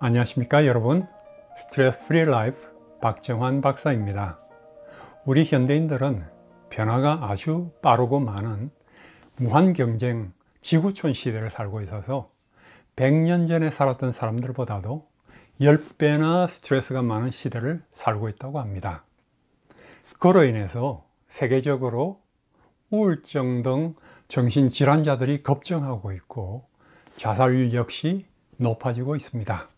안녕하십니까 여러분 스트레스 프리 라이프 박정환 박사입니다 우리 현대인들은 변화가 아주 빠르고 많은 무한 경쟁 지구촌 시대를 살고 있어서 100년 전에 살았던 사람들보다도 10배나 스트레스가 많은 시대를 살고 있다고 합니다 그로 인해서 세계적으로 우울증 등 정신질환자들이 걱정하고 있고 자살률 역시 높아지고 있습니다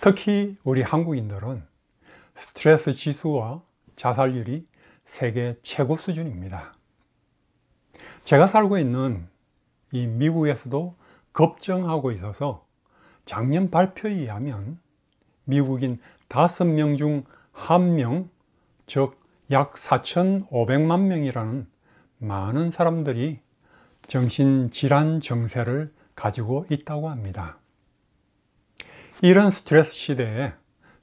특히 우리 한국인들은 스트레스 지수와 자살률이 세계 최고 수준입니다 제가 살고 있는 이 미국에서도 걱정하고 있어서 작년 발표에 의하면 미국인 5명 중 1명 즉 약 4,500만 명이라는 많은 사람들이 정신질환 증세를 가지고 있다고 합니다 이런 스트레스 시대에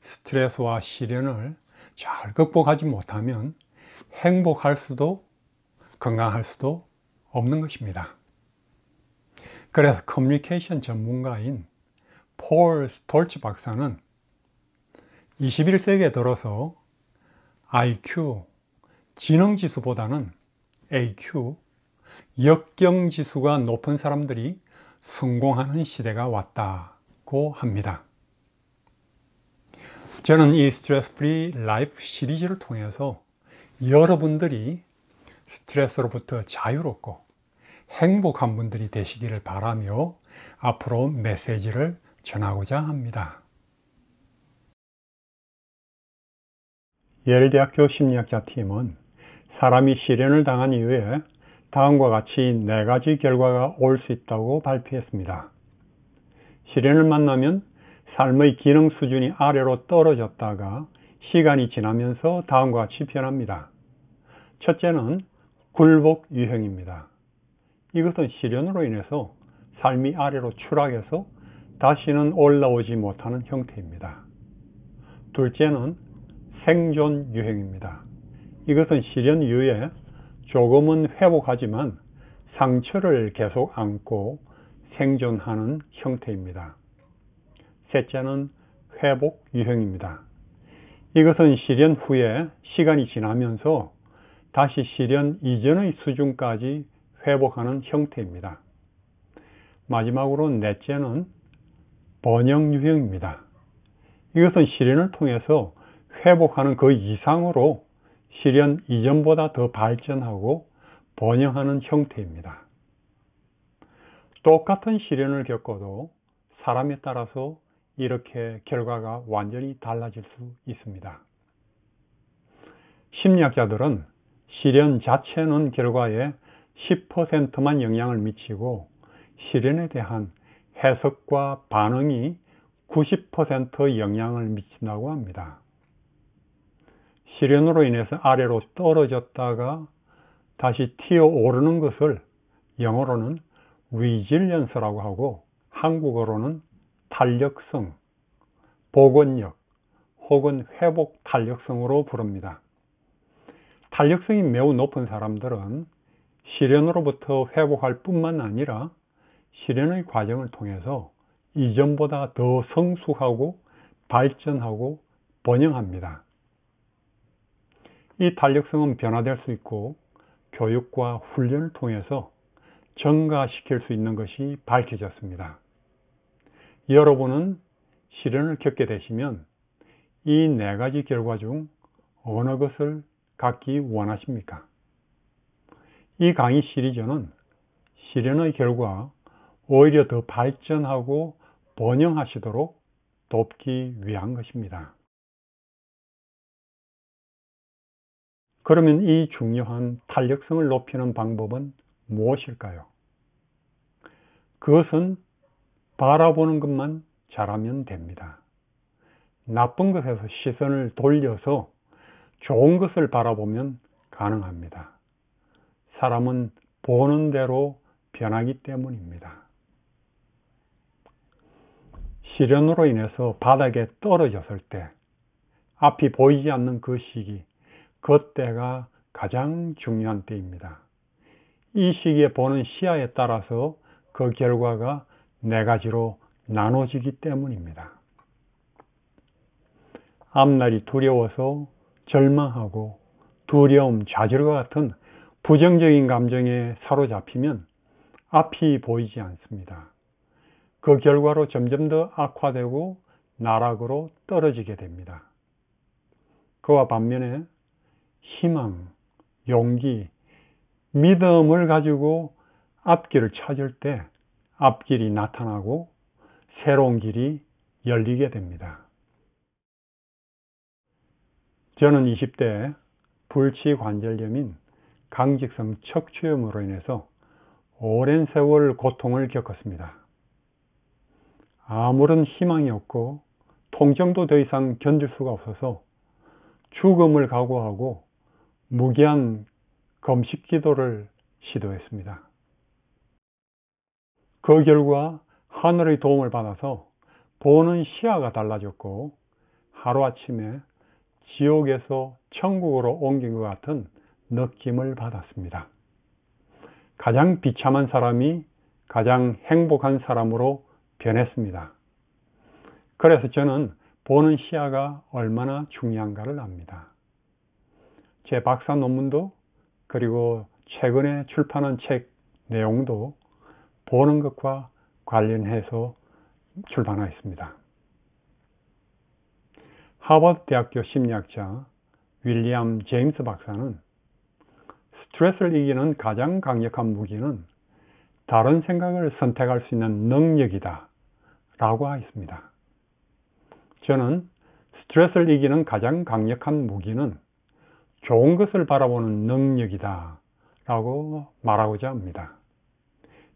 스트레스와 시련을 잘 극복하지 못하면 행복할 수도 건강할 수도 없는 것입니다. 그래서 커뮤니케이션 전문가인 폴 스톨츠 박사는 21세기에 들어서 IQ, 지능지수보다는 AQ, 역경지수가 높은 사람들이 성공하는 시대가 왔다 않고 합니다 저는 이 스트레스 프리 라이프 시리즈를 통해서 여러분들이 스트레스로부터 자유롭고 행복한 분들이 되시기를 바라며 앞으로 메시지를 전하고자 합니다. 예일대학교 심리학자 팀은 사람이 시련을 당한 이후에 다음과 같이 네 가지 결과가 올 수 있다고 발표했습니다. 시련을 만나면 삶의 기능 수준이 아래로 떨어졌다가 시간이 지나면서 다음과 같이 변합니다. 첫째는 굴복 유형입니다. 이것은 시련으로 인해서 삶이 아래로 추락해서 다시는 올라오지 못하는 형태입니다. 둘째는 생존 유형입니다. 이것은 시련 이후에 조금은 회복하지만 상처를 계속 안고 생존하는 형태입니다. 셋째는 회복 유형입니다. 이것은 실현 후에 시간이 지나면서 다시 실현 이전의 수준까지 회복하는 형태입니다. 마지막으로 넷째는 번영 유형입니다. 이것은 실현을 통해서 회복하는 그 이상으로 실현 이전보다 더 발전하고 번영하는 형태입니다. 똑같은 시련을 겪어도 사람에 따라서 이렇게 결과가 완전히 달라질 수 있습니다. 심리학자들은 시련 자체는 결과에 10%만 영향을 미치고 시련에 대한 해석과 반응이 90% 영향을 미친다고 합니다. 시련으로 인해서 아래로 떨어졌다가 다시 튀어 오르는 것을 영어로는 위질연언라고 하고 한국어로는 탄력성, 복원력 혹은 회복 탄력성으로 부릅니다. 탄력성이 매우 높은 사람들은 시련으로부터 회복할 뿐만 아니라 시련의 과정을 통해서 이전보다 더 성숙하고 발전하고 번영합니다. 이 탄력성은 변화될 수 있고 교육과 훈련을 통해서 전가시킬 수 있는 것이 밝혀졌습니다. 여러분은 시련을 겪게 되시면 이 네 가지 결과 중 어느 것을 갖기 원하십니까? 이 강의 시리즈는 시련의 결과 오히려 더 발전하고 번영하시도록 돕기 위한 것입니다. 그러면 이 중요한 탄력성을 높이는 방법은 무엇일까요? 그것은 바라보는 것만 잘하면 됩니다. 나쁜 것에서 시선을 돌려서 좋은 것을 바라보면 가능합니다. 사람은 보는 대로 변하기 때문입니다. 시련으로 인해서 바닥에 떨어졌을 때 앞이 보이지 않는 그 시기, 그때가 가장 중요한 때입니다. 이 시기에 보는 시야에 따라서 그 결과가 네 가지로 나눠지기 때문입니다. 앞날이 두려워서 절망하고 두려움, 좌절과 같은 부정적인 감정에 사로잡히면 앞이 보이지 않습니다. 그 결과로 점점 더 악화되고 나락으로 떨어지게 됩니다. 그와 반면에 희망, 용기, 믿음을 가지고 앞길을 찾을 때 앞길이 나타나고 새로운 길이 열리게 됩니다. 저는 2 0대 불치관절염인 강직성 척추염으로 인해서 오랜 세월 고통을 겪었습니다. 아무런 희망이 없고 통증도 더 이상 견딜 수가 없어서 죽음을 각오하고 무기한 검식 기도를 시도했습니다. 그 결과 하늘의 도움을 받아서 보는 시야가 달라졌고 하루아침에 지옥에서 천국으로 옮긴 것 같은 느낌을 받았습니다. 가장 비참한 사람이 가장 행복한 사람으로 변했습니다. 그래서 저는 보는 시야가 얼마나 중요한가를 압니다. 제 박사 논문도 그리고 최근에 출판한 책 내용도 보는 것과 관련해서 출판하였습니다. 하버드대학교 심리학자 윌리엄 제임스 박사는 스트레스를 이기는 가장 강력한 무기는 다른 생각을 선택할 수 있는 능력이다 라고 하였습니다. 저는 스트레스를 이기는 가장 강력한 무기는 좋은 것을 바라보는 능력이다 라고 말하고자 합니다.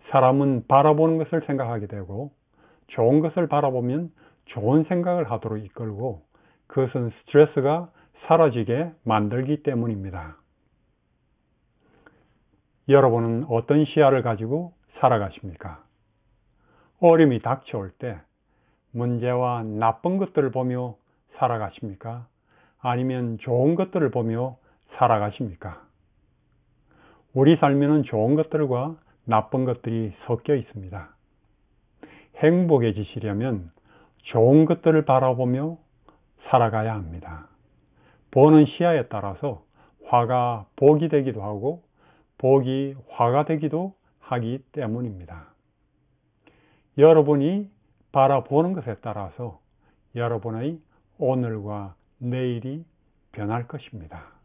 사람은 바라보는 것을 생각하게 되고 좋은 것을 바라보면 좋은 생각을 하도록 이끌고 그것은 스트레스가 사라지게 만들기 때문입니다. 여러분은 어떤 시야를 가지고 살아가십니까? 어림이 닥쳐올 때 문제와 나쁜 것들을 보며 살아가십니까? 아니면 좋은 것들을 보며 살아가십니까? 우리 삶에는 좋은 것들과 나쁜 것들이 섞여 있습니다. 행복해지시려면 좋은 것들을 바라보며 살아가야 합니다. 보는 시야에 따라서 화가 복이 되기도 하고 복이 화가 되기도 하기 때문입니다. 여러분이 바라보는 것에 따라서 여러분의 오늘과 내일이 변할 것입니다.